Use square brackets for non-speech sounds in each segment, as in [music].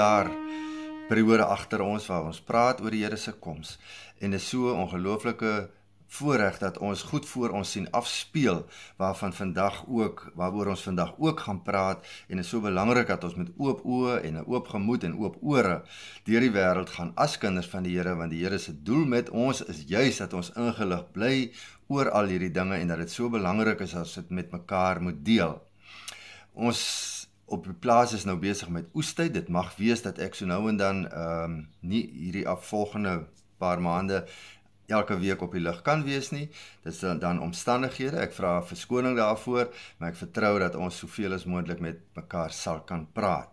jaar periode agter ons waar ons praat oor die Here se koms en dit is so 'n ongelooflike voorreg dat ons goed voor ons sien afspeel waarvan vandag ook waaroor ons vandag ook gaan praat en dit is so belangrik dat ons met oop oë en 'n oop gemoed en oop ore deur die wêreld gaan as kinders van die Here want die Here se doel met ons is juis dat ons ingelig bly oor al hierdie dinge en dat dit so belangrik is as dit met mekaar moet deel. Ons op die plaas is nou besig met oestyd. Dit mag wees dat ek so nou en dan ehm um, nie hierdie afvolgende paar maande elke week op die lug kan wees nie. Dit is dan, dan omstandighede. Ek vra verskoning daarvoor, maar ek vertrou dat ons soveel as moontlik met mekaar sal kan praat.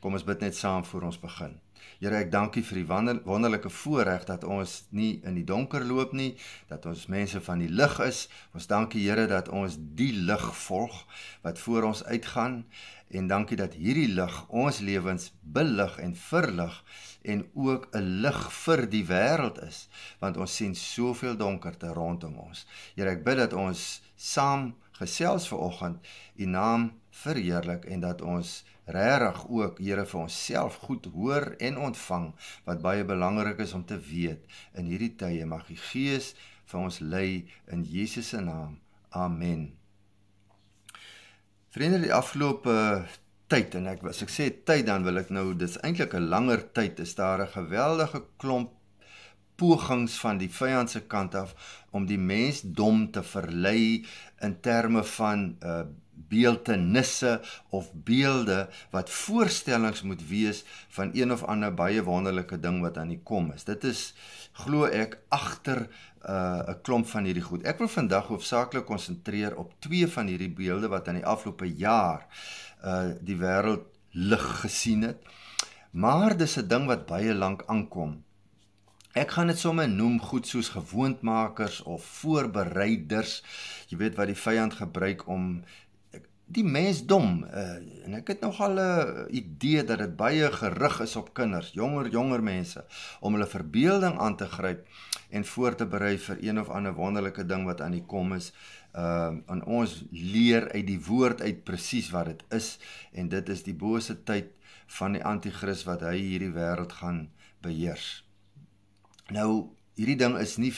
Kom ons bid net saam voor ons begin. Here, ek dank U vir die wonderlike voorreg dat ons nie in die donker loop nie, dat ons mense van die lig is. Ons dankie Here dat ons die lig volg wat voor ons uitgaan en dankie dat hierdie lig ons lewens belig en verlig en ook 'n lig vir die wêreld is want ons sien soveel donkerte rondom ons. Here ek bid dat ons saam gesels vanoggend u naam verheerlik en dat ons regtig ook Here vir onsself goed hoor en ontvang wat baie belangrik is om te weet in hierdie tye mag die gees vir ons lei in Jesus se naam. Amen. Trainer die afgelope eh, tyd en ek as ek sê tyd dan wil ek nou dis eintlik 'n langer tyd is daar 'n geweldige klomp pogings van die vyand se kant af om die mens dom te verlei in terme van uh beeltenisse of beelde wat voorstellings moet wees van een of ander baie wonderlike ding wat aan die kom is. Dit is glo ek agter 'n uh, klomp van hierdie goed. Ek wil vandag hoofsaaklik konsentreer op twee van hierdie beelde wat aan die afgelope jaar uh die wêreld lig gesien het. Maar dis 'n ding wat baie lank aankom. Ek gaan dit sommer noem goed soos gewoontmakers of voorbereiders. Jy weet wat die vyand gebruik om die mensdom uh, en ek het nogal 'n eh, idee dat dit baie gerig is op kinders, jonger jonger mense om hulle verbeelding aan te gryp en voor te berei vir een of ander wonderlike ding wat aan die kom is. Ehm uh, aan ons leer uit die woord uit presies wat dit is en dit is die bose tyd van die anti-kris wat hy hierdie wêreld gaan beheers. Nou hierdie ding is nie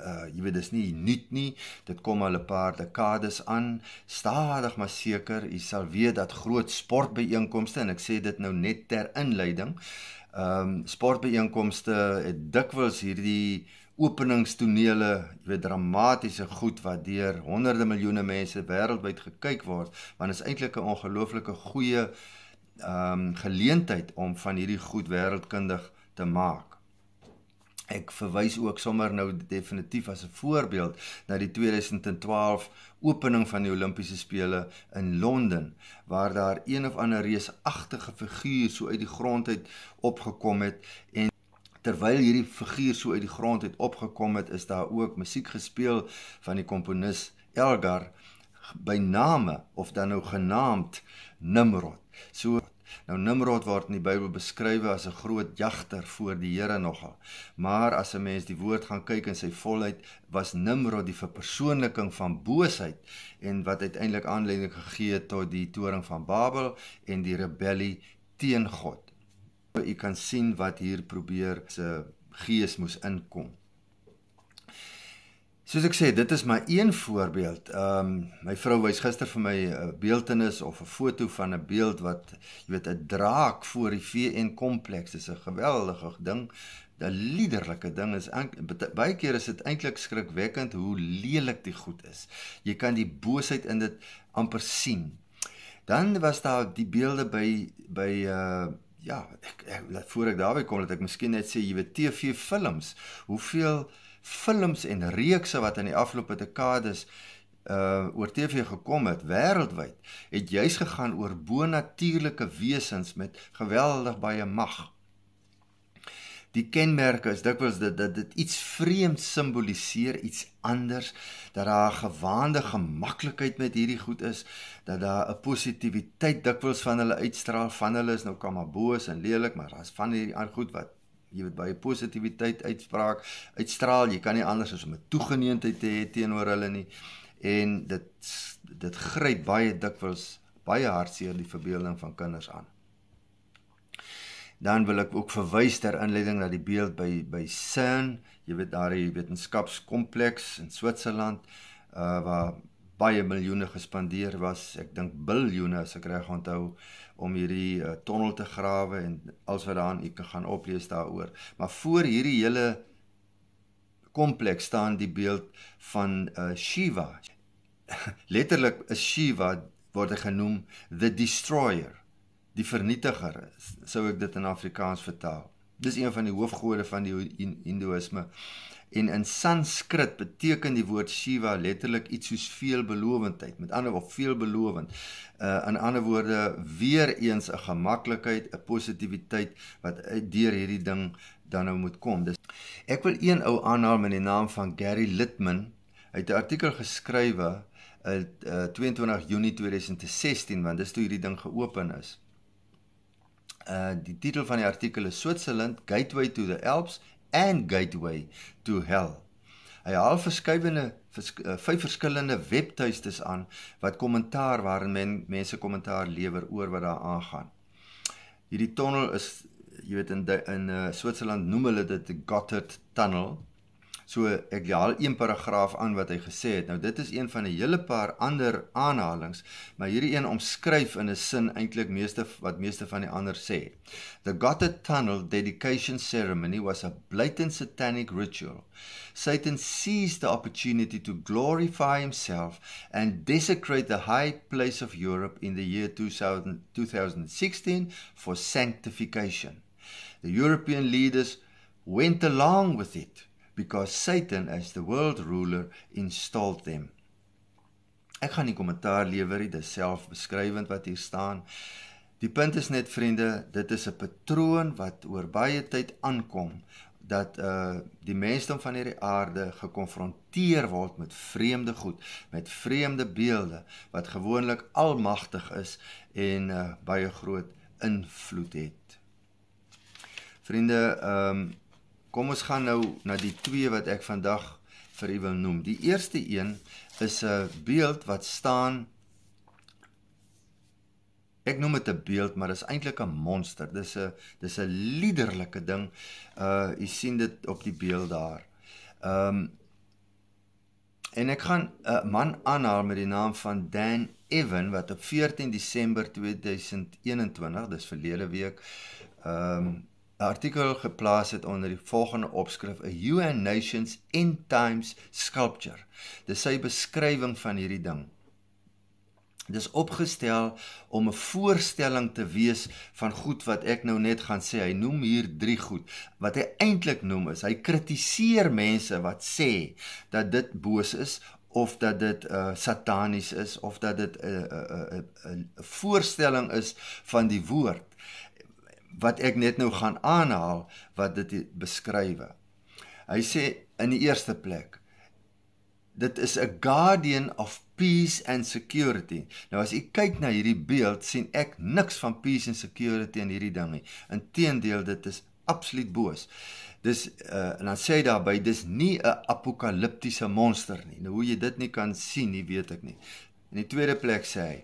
uh, jy weet dis nie nuut nie. Dit kom al 'n paar dekades aan. Stadig maar seker, jy sal weet dat groot sportbijeenkomste en ek sê dit nou net ter inleiding, ehm um, sportbijeenkomste het dikwels hierdie openingstonele, jy weet dramatiese goed wat deur honderde miljoene mense wêreldwyd gekyk word, want dit is eintlik 'n ongelooflike goeie ehm um, geleentheid om van hierdie goed wêreldkundig te maak ek verwys ook sommer nou definitief as 'n voorbeeld na die 2012 opening van die Olimpiese spele in Londen waar daar een of ander reusagtige figuur so uit die grond uit opgekom het en terwyl hierdie figuur so uit die grond uit opgekom het is daar ook musiek gespeel van die komponis Elgar by name of dan nou genaamd Nimrod so Nou Nimrod word in die Bybel beskryf as 'n groot jagter voor die Here nogal. Maar as 'n mens die woord gaan kyk in sy volheid, was Nimrod die verpersoonliking van boosheid en wat uiteindelik aanleiding gegee het tot die toring van Babel en die rebellie teen God. Jy nou, kan sien wat hier probeer se gees moes inkom. Soos ek sê, dit is maar een voorbeeld. Ehm um, my vrou wys gister vir my 'n eh, beeldenis of 'n foto van 'n beeld wat jy weet 'n draak voor die VN kompleks. Dis 'n geweldige ding. 'n liderlike ding is baie keer is dit eintlik skrikwekkend hoe lelik die goed is. Jy kan die boosheid in dit amper sien. Dan was daar die beelde by by uh ja, ek, ek voor ek daarby kom dat ek miskien net sê jy weet TV films, hoeveel uh films en reekse wat in die afgelope dekades uh oor TV gekom het wêreldwyd, het juis gegaan oor bonatuurlike wesens met geweldig baie mag. Die kenmerke is dikwels dat dit dit iets vreemd simboliseer, iets anders, dat daar 'n gewaande gemaklikheid met hierdie goed is, dat daar 'n positiwiteit dikwels van hulle uitstraal, van hulle is nou kamaboos en lelik, maar as van hierdie ander goed wat jy weet baie positiwiteit uitspraak uitstraal. Jy kan nie anders as om 'n toegeneentheid te hê teenoor hulle nie. En dit dit gryp baie dikwels baie hartseer die verbeelding van kinders aan. Dan wil ek ook verwys ter inleiding na die beeld by by CERN, jy weet daar die wetenskapskompleks in Switserland uh waar baie miljoene gespandeer was, ek dink biljoene as ek reg onthou, uh om hierdie uh, tonnel te grawe en als wat daarin u kan gaan oplees daaroor. Maar voor hierdie hele kompleks staan die beeld van uh, Shiva. [laughs] Letterlik is Shiva word genoem the destroyer, die vernietiger, sou ek dit in Afrikaans vertaal. Dis een van die hoofgode van die Hindoeïsme en in Sanskrit beteken die woord Shiva letterlik iets soos veelbelowendheid. Met ander woorde, veelbelowend. Uh in ander woorde, weer eens 'n gemaklikheid, 'n positiwiteit wat deur hierdie ding dan nou moet kom. Dis ek wil een ou aanhaal met die naam van Gary Litman. Hy het 'n artikel geskrywe uh 22 Junie 2016, want dis toe hierdie ding geopen is. Uh die titel van die artikel is Switzerland Gateway to the Alps and gateway to hell. Hy haal verskeidene eh, vyf verskillende webtuistes aan wat kommentaar waarin men, mense kommentaar lewer oor wat daar aangaan. Hierdie tunnel is jy weet in in eh uh, Switserland noem hulle dit die Gotthard Tunnel So ek haal een paragraaf aan wat hy gesê het. Nou dit is een van 'n hele paar ander aanhalinge, maar hierdie een omskryf in 'n sin eintlik meeste wat meeste van die ander sê. The Gotted Tunnel dedication ceremony was a blatant satanic ritual. Satan seized the opportunity to glorify himself and desecrate the high place of Europe in the year 2000, 2016 for sanctification. The European leaders went along with it because Satan as the world ruler installed them. Ek gaan nie kommentaar lewer nie, dis selfbeskrywend wat hier staan. Die punt is net vriende, dit is 'n patroon wat oor baie tyd aankom dat uh die mensdom van hierdie aarde gekonfronteer word met vreemde goed, met vreemde beelde wat gewoonlik almagtig is en uh baie groot invloed het. Vriende, ehm um, Kom ons gaan nou na die twee wat ek vandag vir u wil noem. Die eerste een is 'n beeld wat staan Ek noem dit 'n beeld, maar dit is eintlik 'n monster. Dis 'n dis 'n liderlike ding. Uh jy sien dit op die beeld daar. Um en ek gaan 'n uh, man aanhaal met die naam van Dan Evan wat op 14 Desember 2021, dis verlede week, um 'n artikel geplaas het onder die volgende opskrif: A UN Nations End Times Sculpture. Dis sy beskrywing van hierdie ding. Dis opgestel om 'n voorstelling te wees van goed wat ek nou net gaan sê. Hy noem hier drie goed. Wat hy eintlik noem is hy kritiseer mense wat sê dat dit boos is of dat dit uh eh, satanies is of dat dit 'n uh, 'n uh, 'n uh, uh, uh, voorstelling is van die woord wat ek net nou gaan aanhaal wat dit beskryf. Hy sê in die eerste plek dit is 'n guardian of peace and security. Nou as u kyk na hierdie beeld sien ek niks van peace and security in hierdie ding nie. Inteendeel dit is absoluut boos. Dis uh, en dan sê hy daarby dis nie 'n apokaliptiese monster nie. Nou hoe jy dit nie kan sien nie, weet ek nie. In die tweede plek sê hy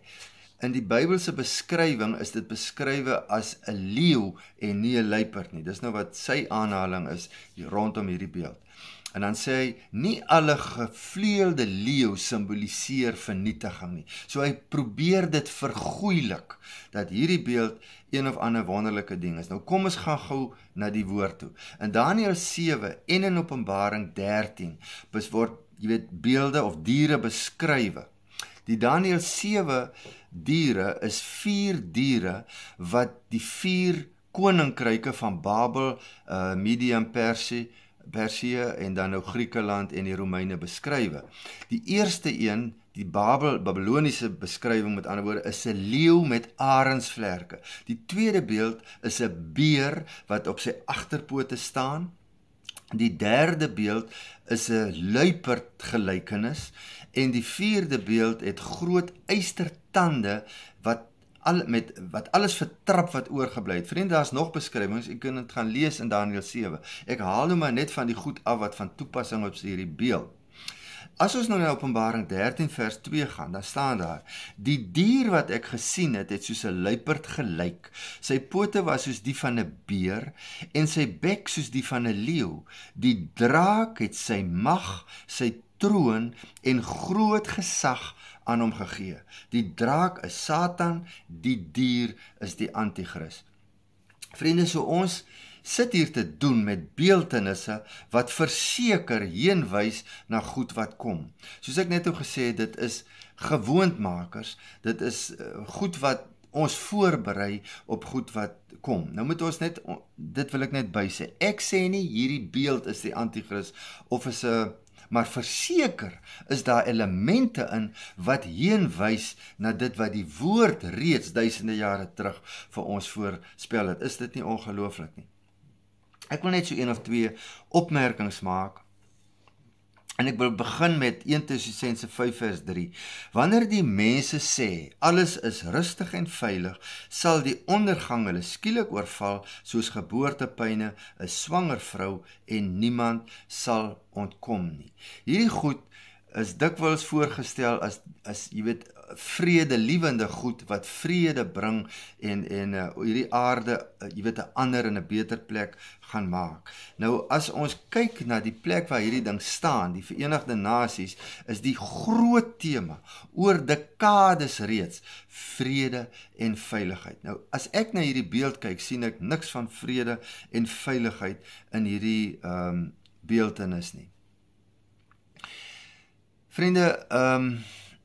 In die Bybelse beskrywing is dit beskrywe as 'n leeu en nie 'n luiperd nie. Dis nou wat sy aanhaling is rondom hierdie beeld. En dan sê hy nie alle gevleelde leeu simboliseer vernietiging nie. So hy probeer dit vergoeilik dat hierdie beeld een of ander wonderlike ding is. Nou kom ons gaan gou na die woord toe. In Daniël 7 en in Openbaring 13 word jy weet beelde of diere beskrywe Die Daniël 7 diere is vier diere wat die vier koninkryke van Babel, uh eh, Media en Persie Persie en dan nou Griekeland en die Romeine beskrywe. Die eerste een, die Babel Babiloniese beskrywing met ander woorde is 'n leeu met arensvlerke. Die tweede beeld is 'n beer wat op sy agterpote staan. Die derde beeld is 'n luiperd gelykenis en die vierde beeld het groot eystertande wat al met wat alles vertrap wat oorgebly het. Vriende, daar's nog beskrywings. U kan dit gaan lees in Daniël 7. Ek haal nou maar net van die goed af wat van toepassing op hierdie beeld. As ons nou na Openbaring 13 vers 2 gaan, dan staan daar: Die dier wat ek gesien het, het soos 'n luiperd gelyk. Sy pote was soos die van 'n beer en sy bek soos die van 'n leeu. Die draak het sy mag, sy troon en groot gesag aan hom gegee. Die draak is Satan, die dier is die anti-kris. Vriende, so ons sit hier te doen met beeltenisse wat verseker heenwys na goed wat kom. Soos ek net o gesê het, dit is gewoontmakers. Dit is eh, goed wat ons voorberei op goed wat kom. Nou moet ons net dit wil ek net bysê. Ek sê nie hierdie beeld is die anti-kris of is 'n maar verseker is daar elemente in wat heen wys na dit wat die woord reeds duisende jare terug vir ons voorspel het. Is dit nie ongelooflik nie? Ek wil net so een of twee opmerkings maak. En ek wil begin met 1 Tessalonisense 5:3. Wanneer die mense sê alles is rustig en veilig, sal die ondergang hulle skielik oorval soos geboortepyne 'n swanger vrou en niemand sal ontkom nie. Hierdie goed is dikwels voorgestel as as jy weet vrede liewende goed wat vrede bring en en uh, hierdie aarde uh, jy weet 'n ander en 'n beter plek gaan maak. Nou as ons kyk na die plek waar hierdie ding staan, die Verenigde Nasies is die groot tema oor dekades reeds vrede en veiligheid. Nou as ek na hierdie beeld kyk, sien ek niks van vrede en veiligheid in hierdie ehm um, beeldenis nie. Vriende, ehm um,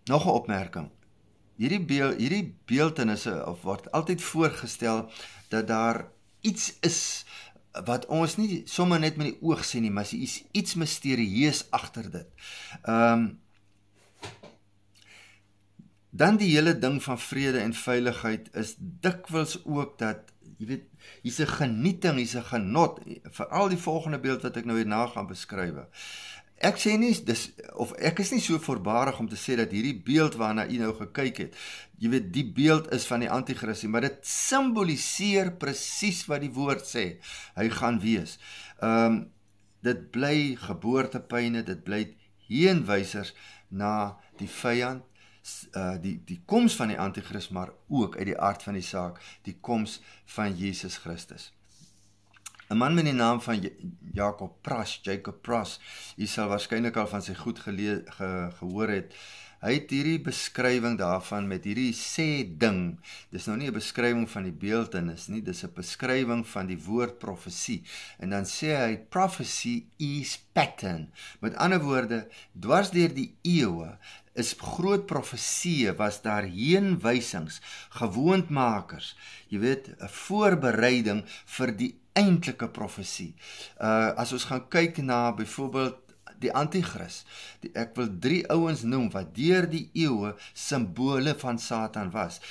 Nog 'n opmerking. Hierdie beel, hierdie beeldenisse of word altyd voorgestel dat daar iets is wat ons nie sommer net met die oog sien nie, maar dit is iets misterieus agter dit. Ehm um, dan die hele ding van vrede en veiligheid is dikwels ook dat jy weet hier's 'n genieting, hier's 'n genot, veral die volgende beeld wat ek nou hierna gaan beskryf. Ehm Ek sê nie dis of ek is nie so voorbarig om te sê dat hierdie beeld waarna u nou gekyk het, jy weet die beeld is van die anti-kristus, maar dit simboliseer presies wat die woord sê. Hy gaan wees. Ehm um, dit bly geboortepyne, dit bly heenwysers na die vyand, uh die die koms van die anti-kristus, maar ook uit die aard van die saak, die koms van Jesus Christus. 'n man met die naam van ja- Jakob Pras, Jacob Pras, jy sal waarskynlik al van sy goed gele, ge, gehoor het. Hy het hierdie beskrywing daarvan met hierdie sê ding. Dis nou nie 'n beskrywing van die beeldenis nie, dis 'n beskrywing van die woord profesie. En dan sê hy prophecy is pattern. Met ander woorde, dwars deur die eeue is groot profesieë was daar heenwysings, gewoontmakers, jy weet, 'n voorbereiding vir die eintlike profesie. Uh as ons gaan kyk na byvoorbeeld die anti-kris. Ek wil drie ouens noem wat deur die eeue simbole van Satan was.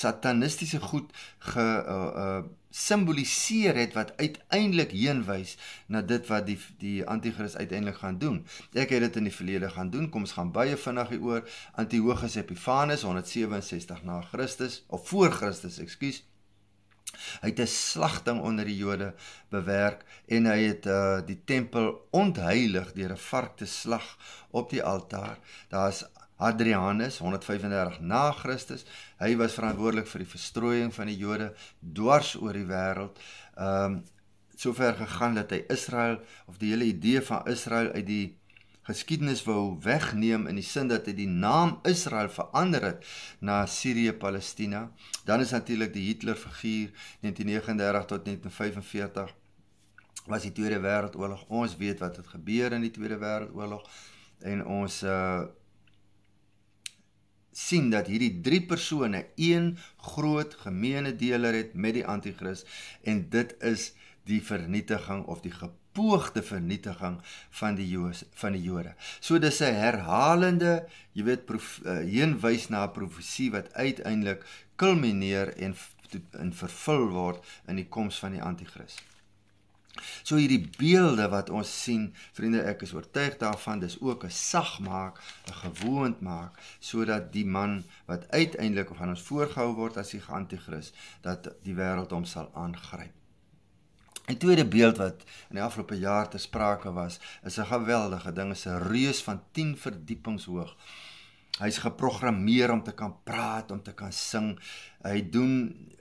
Satanistiese goed ge uh, uh simboliseer het wat uiteindelik heenwys na dit wat die die anti-kris uiteindelik gaan doen. Ek het dit in die verlede gaan doen. Kom ons gaan baie vinnig hieroor. Antiochus Epiphanes 167 na Christus of voor Christus, ekskuus. Hy het 'n slagting onder die Jode bewerk en hy het uh, die tempel ontheilig deur 'n vark te slag op die altaar. Daar's Hadrianus 135 na Christus. Hy was verantwoordelik vir die verstrooiing van die Jode dwars oor die wêreld. Ehm um, sover gegaan dat hy Israel of die hele idee van Israel uit die geskiedenis wou wegneem in die sin dat hy die naam Israel verander het na Sirië Palestina. Dan is natuurlik die Hitler figuur 1939 tot 1945 was die Tweede Wêreldoorlog. Ons weet wat het gebeur in die Tweede Wêreldoorlog en ons uh sien dat hierdie drie persone een groot gemeenedeeler het met die anti-kris en dit is die vernietiging of die gepoogde vernietiging van die Joos van die Jode. So dis 'n herhalende, jy weet, eh, heenwys na 'n profesie wat uiteindelik kulmineer en in vervul word in die koms van die anti-kris. So hierdie beelde wat ons sien, vriende, ek is oortuig daarvan dis ook 'n sag maak, 'n gewoond maak sodat die man wat uiteindelik van ons voorgehou word as die anti-kris dat die wêreld hom sal aangryp. 'n tweede beeld wat in die afgelope jaar te sprake was, is 'n geweldige ding, is 'n reus van 10 verdiepings hoog. Hy's geprogrammeer om te kan praat, om te kan sing. Hy doen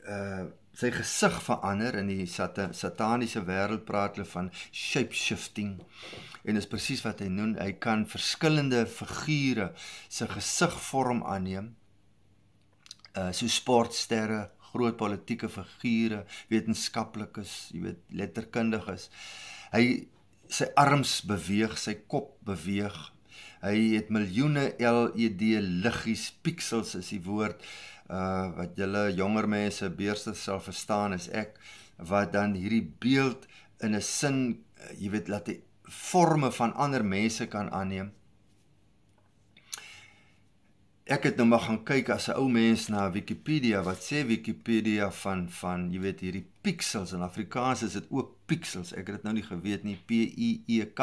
uh sy gesig verander in die sat sataniese wêreld praat hulle van shapeshifting. En is presies wat hy doen. Hy kan verskillende figure se gesigvorm aanneem. Uh so sportsterre, groot politieke figure, wetenskaplikes, jy weet letterkundiges. Hy sy arms beweeg, sy kop beweeg. Hy het miljoene LED liggies, pixels is die woord uh wat julle jonger mense beeste sal verstaan is ek wat dan hierdie beeld in 'n sin, uh, jy weet, laat die forme van ander mense kan aanneem ek het nou maar gaan kyk as 'n ou mens na Wikipedia wat sê Wikipedia van van jy weet hierdie pixels in Afrikaans is dit ook pixels ek het dit nou nie geweet nie P I E K.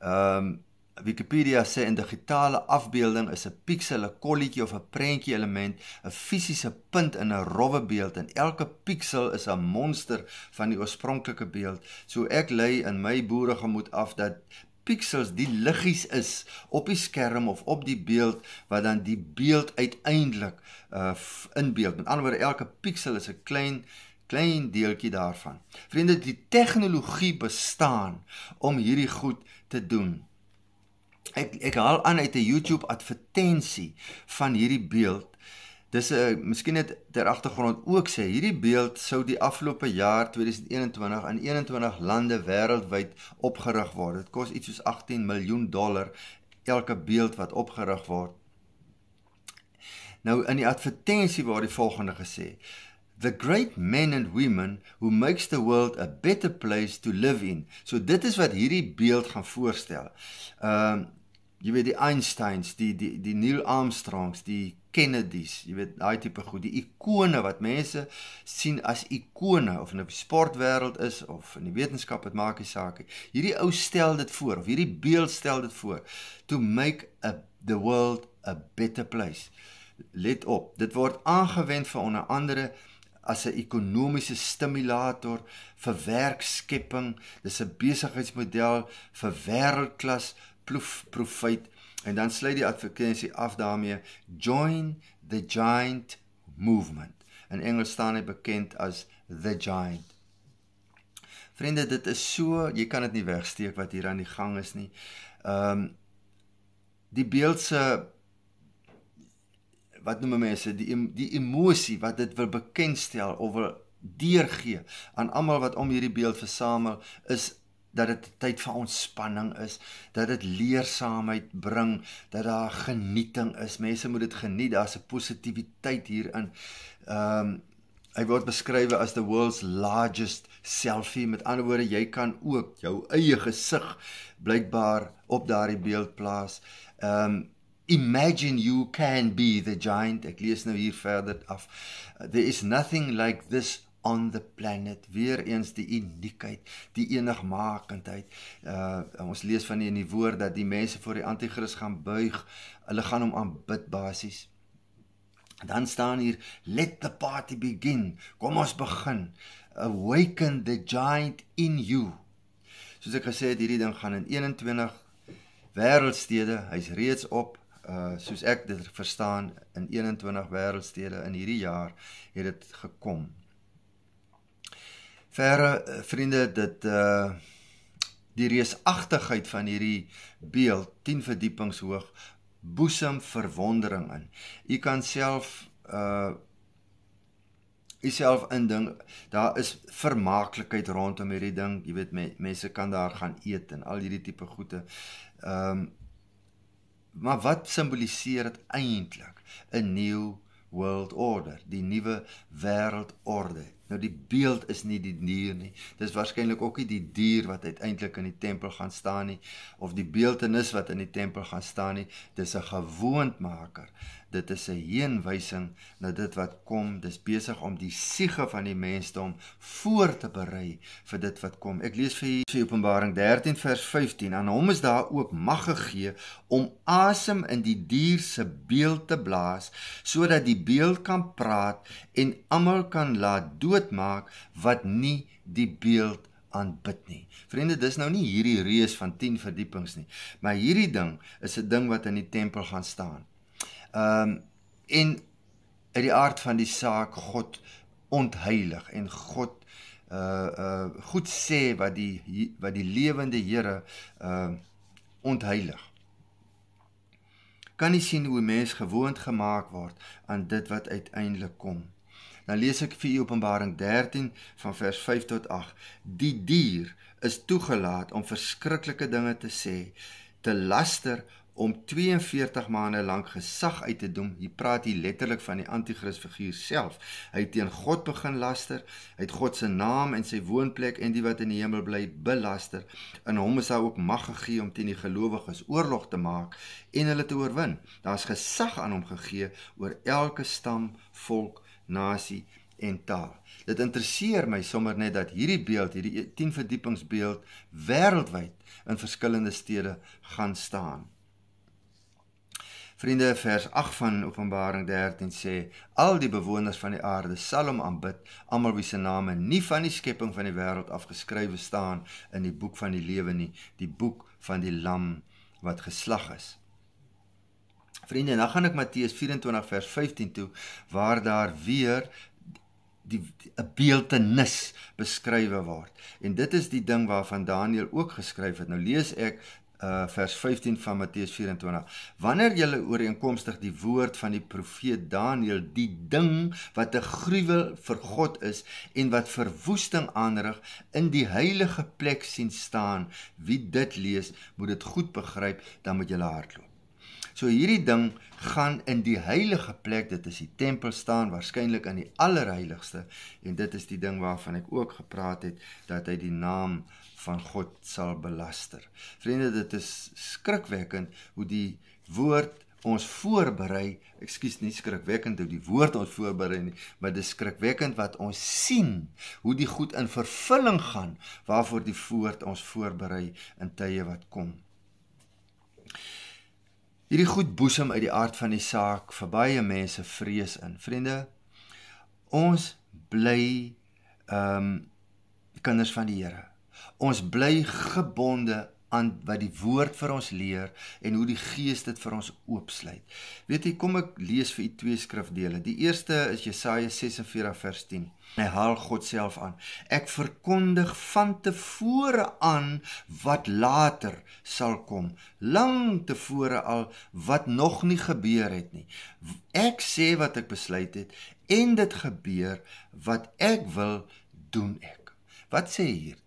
Ehm um, Wikipedia sê 'n digitale afbeelding is 'n piksel, 'n kolletjie of 'n prentjie element, 'n fisiese punt in 'n rowwe beeld en elke piksel is 'n monster van die oorspronklike beeld. So ek lê in my boeregemoed af dat pixels, die liggies is op die skerm of op die beeld wat dan die beeld uiteindelik uh inbeeld. Met ander woorde, elke pixel is 'n klein klein deeltjie daarvan. Vriende, die tegnologie bestaan om hierdie goed te doen. Ek ek haal aan uit 'n YouTube advertensie van hierdie beeld Dis 'n eh, miskien net ter agtergrond ook sê hierdie beeld sou die afgelope jaar 2021 in 21 lande wêreldwyd opgerig word. Dit kos iets soos 18 miljoen dollar elke beeld wat opgerig word. Nou in die advertensie word die volgende gesê: The great men and women who makes the world a better place to live in. So dit is wat hierdie beeld gaan voorstel. Ehm um, jy weet die Einsteins, die die die Neil Armstrongs, die Kennedys, jy weet daai tipe goed, die ikone wat mense sien as ikone of in nou die sportwêreld is of in die wetenskap, dit maak nie saak nie. Hierdie ou stel dit voor of hierdie beeld stel dit voor to make a the world a better place. Let op, dit word aangewend vir onder andere as 'n ekonomiese stimulator vir werkskepping. Dis 'n besigheidsmodel vir wêreldklas profiet En dan sluit die advertensie af daarmee join the giant movement. In Engels staan dit bekend as the giant. Vriende, dit is so, jy kan dit nie wegsteek wat hier aan die gang is nie. Ehm um, die beeldse wat noem mense die die emosie wat dit wil bekendstel of wil deurgee aan almal wat om hierdie beeld versamel is dat dit tyd vir ontspanning is, dat dit leersaamheid bring, dat daar genieting is. Mense moet dit geniet, daar's 'n positiwiteit hierin. Ehm um, hy word beskryf as the world's largest selfie. Met ander woorde, jy kan ook jou eie gesig blykbaar op daardie beeld plaas. Ehm um, imagine you can be the giant. Ek lees nou hier verder af. There is nothing like this on the planet weer eens die uniekheid, die enigmakendheid. Uh ons lees van in die woord dat die mense voor die anti-kris gaan buig. Hulle gaan hom aanbid basies. Dan staan hier let the party begin. Kom ons begin. Awaken the giant in you. Soos ek gesê het, hierdie ding gaan in 21 wêreldstede. Hy's reeds op uh soos ek dit verstaan in 21 wêreldstede in hierdie jaar het dit gekom. Verre eh, vriende, dit uh die reusagtigheid van hierdie beeld 10 verdiepings hoog boesem verwondering in. U kan self uh eh, uself indink daar is vermaaklikheid rondom hierdie ding. Jy weet mense kan daar gaan eet en al hierdie tipe goede. Ehm um, maar wat simboliseer dit eintlik? 'n Nuwe world order, die nuwe wêreldorde. Nou die beeld is nie die dier nie. Dis waarskynlik ook nie die dier wat uiteindelik in die tempel gaan staan nie of die beeltenis wat in die tempel gaan staan nie. Dis 'n gewoontmaker dit is 'n heenwysing na dit wat kom. Dis besig om die siege van die mensdom voor te berei vir dit wat kom. Ek lees vir julle Openbaring 13 vers 15. Aan hom is daar ook mag gegee om asem in die dier se beeld te blaas sodat die beeld kan praat en almal kan laat doodmaak wat nie die beeld aanbid nie. Vriende, dis nou nie hierdie reus van 10 verdiepings nie, maar hierdie ding is 'n ding wat in die tempel gaan staan. Ehm um, en uit die aard van die saak God ontheilig en God uh uh goed sê wat die wat die lewende Here ehm uh, ontheilig. Kan jy sien hoe mens gewoond gemaak word aan dit wat uiteindelik kom? Dan lees ek vir Openbaring 13 van vers 5 tot 8. Die dier is toegelaat om verskriklike dinge te sê, te laster om 42 maande lank gesag uit te doen. Hier praat hy letterlik van die anti-kris figuur self. Hy het teen God begin laster, hy het God se naam en sy woonplek en die wat in die hemel bly belaster. In hom is daar ook mag gegee om teen die gelowiges oorlog te maak en hulle te oorwin. Daar's gesag aan hom gegee oor elke stam, volk, nasie en taal. Dit interesseer my sommer net dat hierdie beeld, hierdie 10 verdiepingsbeeld wêreldwyd in verskillende stede gaan staan. Vriende, vers 8 van Openbaring 13 sê: Al die bewoners van die aarde sal hom aanbid, almal wie se name nie van die skepping van die wêreld af geskrywe staan in die boek van die lewe nie, die boek van die lam wat geslag is. Vriende, dan gaan ek Matteus 24 vers 15 toe waar daar weer die 'n beeltenis beskrywe word. En dit is die ding waarvan Daniël ook geskryf het. Nou lees ek Eh, vers 15 van Matteus 24. Wanneer jy ooreenkomstig die woord van die profeet Daniël die ding wat 'n gruwel vir God is en wat verwoesting aanrig in die heilige plek sien staan, wie dit lees, moet dit goed begryp dan met julle hartloop. So hierdie ding gaan in die heilige plek, dit is die tempel staan, waarskynlik aan die allerheiligste en dit is die ding waarvan ek ook gepraat het dat hy die naam van God sal belaster. Vriende, dit is skrikwekkend hoe die woord ons voorberei, ekskuus nie skrikwekkend hoe die woord ons voorberei nie, maar dit is skrikwekkend wat ons sien hoe die goed in vervulling gaan waarvoor die woord ons voorberei in tye wat kom. Hierdie goed boesem uit die aard van die saak vir baie mense vrees in. Vriende, ons bly ehm um, kinders van die Here. Ons bly gebonde aan wat die woord vir ons leer en hoe die Gees dit vir ons oopsluit. Weet jy, kom ek lees vir u twee skrifdele. Die eerste is Jesaja 46 vers 10. Hy haal God self aan. Ek verkondig van tevore aan wat later sal kom, lank tevore al wat nog nie gebeur het nie. Ek sê wat ek besluit het en dit gebeur wat ek wil doen ek. Wat sê hier?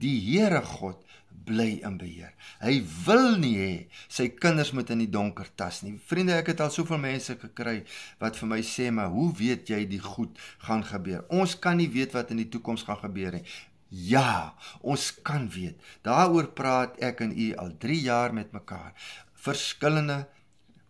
Die Here God bly in beheer. Hy wil nie hê sy kinders moet in die donker tas nie. Vriende, ek het al soveel mense gekry wat vir my sê, "Maar hoe weet jy die goed gaan gebeur?" Ons kan nie weet wat in die toekoms gaan gebeur nie. Ja, ons kan weet. Daaroor praat ek en u al 3 jaar met mekaar. Verskillende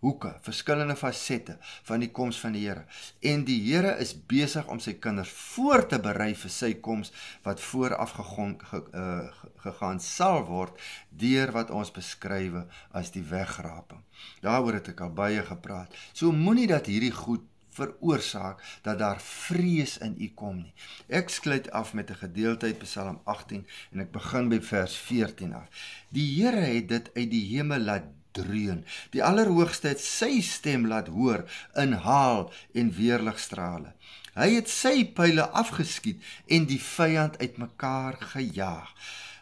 hoeke, verskillende fasette van die koms van die Here. En die Here is besig om sy kinders voor te berei vir sy koms wat vooraf gegaan ge, uh, gegaan sal word deur wat ons beskryf as die wegraping. Daaroor het ek al baie gepraat. So moenie dat hierdie goed veroorsaak dat daar vrees in u kom nie. Ek skluit af met 'n gedeelte uit Psalm 18 en ek begin by vers 14 af. Die Here het dit uit die hemel laat dreun. Die Allerhoogste het sy stem laat hoor in haal en weerligstrale. Hy het sy pile afgeskiet en die vyand uitmekaar gejaag.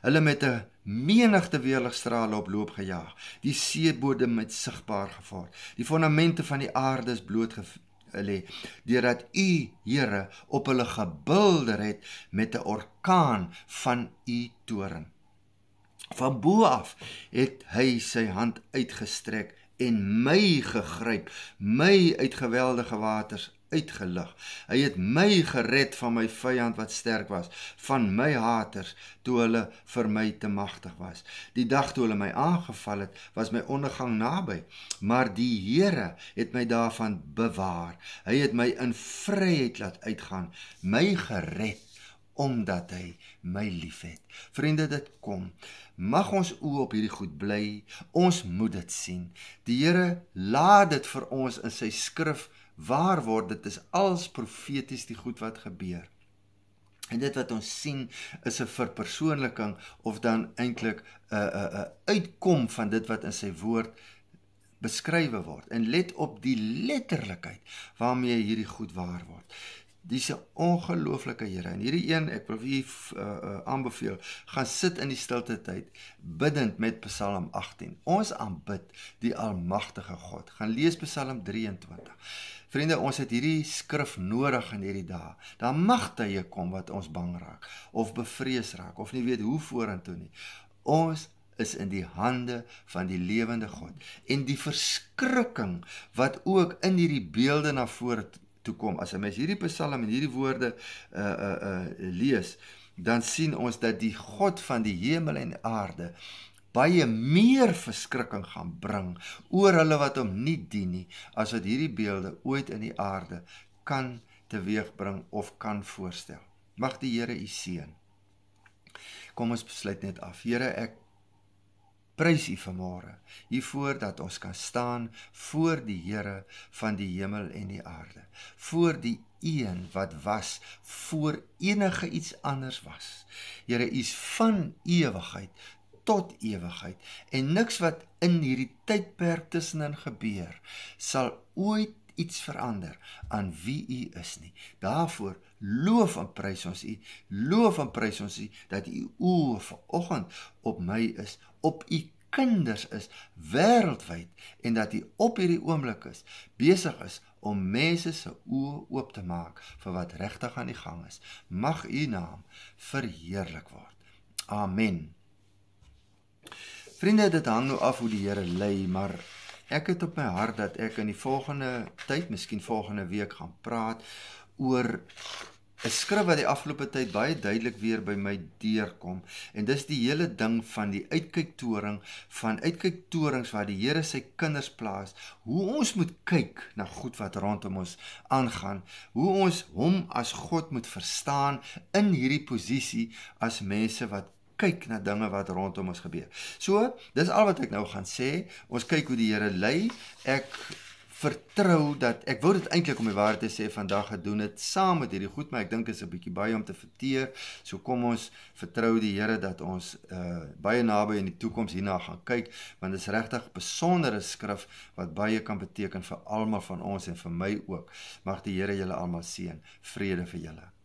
Hulle met 'n menigte weerligstrale op loop gejaag. Die seebodem met sigbaar gevaar. Die fondamente van die aarde is bloot ge lê deurdat u Here op hulle gebuilder het met 'n orkaan van u toren. Van bo af het hy sy hand uitgestrek en my gegryp, my uit geweldige waters uitgelig. Hy het my gered van my vyand wat sterk was, van my haters toe hulle vir my te magtig was. Die dag toe hulle my aangeval het, was my ondergang naby, maar die Here het my daarvan bewaar. Hy het my in vryheid laat uitgaan, my gered omdat hy my liefhet. Vriende, dit kom. Mag ons oë op hierdie goed bly. Ons moet dit sien. Die Here laat dit vir ons in sy skrif waar word. Dit is als profeties die goed wat gebeur. En dit wat ons sien is 'n verpersoonliking of dan eintlik 'n 'n 'n uitkom van dit wat in sy woord beskrywe word. En let op die letterlikheid waarmee hierdie goed waar word. Dis 'n ongelooflike Here. En hierdie een, ek wil u uh, uh, aanbeveel, gaan sit in die stilte tyd bidend met Psalm 18. Ons aanbid die Almagtige God. Gaan lees Psalm 23. Vriende, ons het hierdie skrif nodig in hierdie dae. Daar mag tye kom wat ons bang raak of bevrees raak of nie weet hoe vorentoe nie. Ons is in die hande van die lewende God. En die verskrikking wat ook in hierdie beelde na vore toe kom. As 'n mens hierdie Psalm en hierdie woorde uh uh uh lees, dan sien ons dat die God van die hemel en aarde baie meer verskrikking gaan bring oor hulle wat hom nie dien nie as wat hierdie beelde ooit in die aarde kan teweegbring of kan voorstel. Mag die Here u seën. Kom ons besluit net af. Here, ek prys U vanmôre hiervoor dat ons kan staan voor die Here van die hemel en die aarde voor die een wat was voor enige iets anders was. Here u is van ewigheid tot ewigheid en niks wat in hierdie tydperk tussenin gebeur sal ooit iets verander aan wie u is nie. Daarvoor loof en prys ons u. Loof en prys ons u dat u oë vanoggend op my is op u kinders is wêreldwyd en dat u op hierdie oomblik is besig is om mense se oë oop te maak vir wat regtig aan die gang is. Mag u naam verheerlik word. Amen. Vriende, dit hang nou af hoe die Here lei, maar ek het op my hart dat ek in die volgende tyd, miskien volgende week gaan praat oor 'n skrif wat die afgelope tyd baie duidelik weer by my deurkom en dis die hele ding van die uitkyktoring van uitkyktorings waar die Here sy kinders plaas hoe ons moet kyk na goed wat rondom ons aangaan hoe ons hom as God moet verstaan in hierdie posisie as mense wat kyk na dinge wat rondom ons gebeur. So, dis al wat ek nou gaan sê. Ons kyk hoe die Here lei. Ek vertrou dat ek wou dit eintlik om die waarheid te sê vandag gedoen het saam met hierdie goed maar ek dink is 'n bietjie baie om te verteer. So kom ons vertrou die Here dat ons uh baie naby in die toekoms hierna gaan kyk want dit is regtig 'n besondere skrif wat baie kan beteken vir almal van ons en vir my ook. Mag die Here julle almal seën. Vrede vir julle.